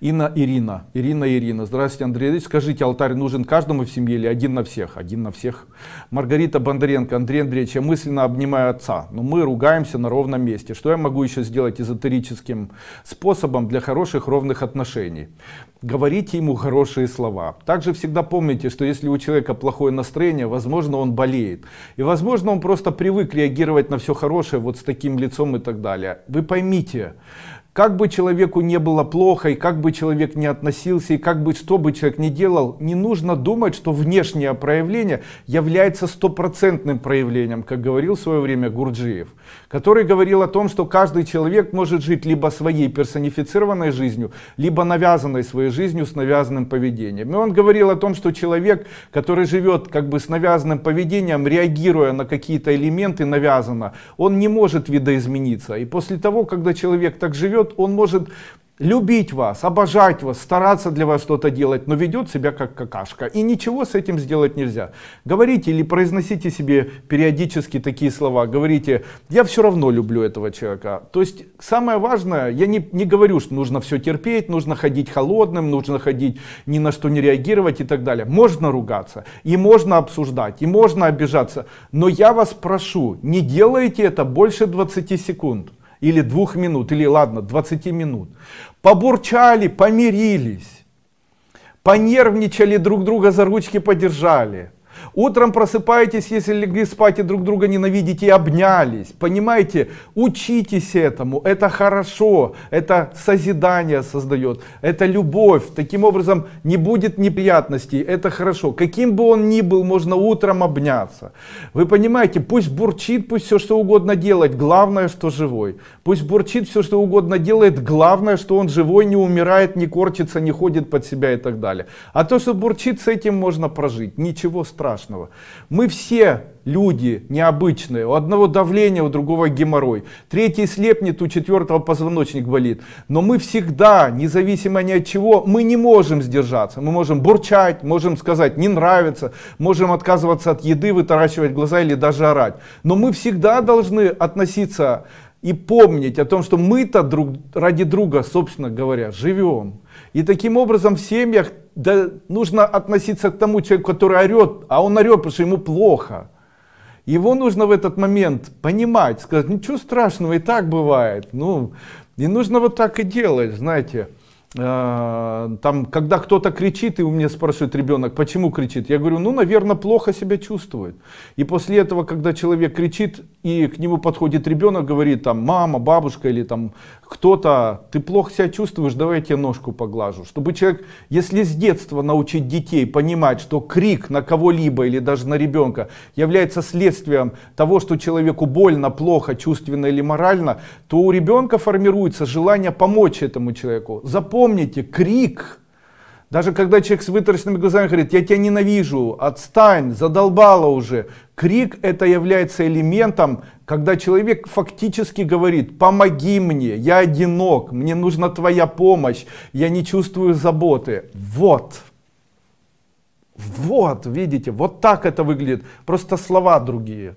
Инна Ирина. Ирина Ирина. Здравствуйте, Андрей Ильич. Скажите, алтарь нужен каждому в семье или один на всех? Один на всех. Маргарита Бондаренко. Андрей Андреевич, я мысленно обнимаю отца, но мы ругаемся на ровном месте. Что я могу еще сделать эзотерическим способом для хороших ровных отношений? Говорите ему хорошие слова. Также всегда помните, что если у человека плохое настроение, возможно, он болеет. И возможно, он просто привык реагировать на все хорошее вот с таким лицом и так далее. Вы поймите, как бы человеку не было плохо, и как бы человек не относился, и как бы что бы человек не делал, не нужно думать, что внешнее проявление является стопроцентным проявлением, как говорил в свое время Гурджиев, который говорил о том, что каждый человек может жить либо своей персонифицированной жизнью, либо навязанной своей жизнью с навязанным поведением. И он говорил о том, что человек, который живет как бы с навязанным поведением, реагируя на какие-то элементы навязанно, он не может видоизмениться. И после того, когда человек так живет, ведет, он может любить вас, обожать вас, стараться для вас что-то делать, но ведет себя как какашка. И ничего с этим сделать нельзя. Говорите или произносите себе периодически такие слова. Говорите, я все равно люблю этого человека. То есть самое важное, я не, не говорю, что нужно все терпеть, нужно ходить холодным, нужно ходить ни на что не реагировать и так далее. Можно ругаться, и можно обсуждать, и можно обижаться. Но я вас прошу, не делайте это больше 20 секунд или двух минут, или ладно, 20 минут. Побурчали, помирились, понервничали, друг друга за ручки подержали. Утром просыпаетесь, если легли спать и друг друга ненавидите, и обнялись. Понимаете, учитесь этому, это хорошо, это созидание создает, это любовь. Таким образом, не будет неприятностей, это хорошо. Каким бы он ни был, можно утром обняться. Вы понимаете, пусть бурчит, пусть все что угодно делает, главное, что живой. Пусть бурчит все что угодно делает, главное, что он живой, не умирает, не корчится, не ходит под себя и так далее. А то, что бурчит, с этим можно прожить, ничего страшного страшного. Мы все люди необычные. У одного давление, у другого геморрой. Третий слепнет, у четвертого позвоночник болит. Но мы всегда, независимо ни от чего, мы не можем сдержаться. Мы можем бурчать, можем сказать «не нравится», можем отказываться от еды, вытаращивать глаза или даже орать. Но мы всегда должны относиться и помнить о том, что мы-то друг, ради друга, собственно говоря, живем. И таким образом в семьях да, нужно относиться к тому человеку, который орет, а он орет, потому что ему плохо. Его нужно в этот момент понимать, сказать, ничего страшного, и так бывает. Ну, не нужно вот так и делать, знаете. А, там, когда кто-то кричит, и у меня спрашивает ребенок, почему кричит, я говорю, ну, наверное, плохо себя чувствует. И после этого, когда человек кричит, и к нему подходит ребенок, говорит, там, мама, бабушка или там кто-то, ты плохо себя чувствуешь, давай я тебе ножку поглажу. Чтобы человек, если с детства научить детей понимать, что крик на кого-либо или даже на ребенка является следствием того, что человеку больно, плохо, чувственно или морально, то у ребенка формируется желание помочь этому человеку, запомнить Помните, крик, даже когда человек с вытаращенными глазами говорит, я тебя ненавижу, отстань, задолбала уже. Крик это является элементом, когда человек фактически говорит, помоги мне, я одинок, мне нужна твоя помощь, я не чувствую заботы. Вот. Вот, видите, вот так это выглядит. Просто слова другие.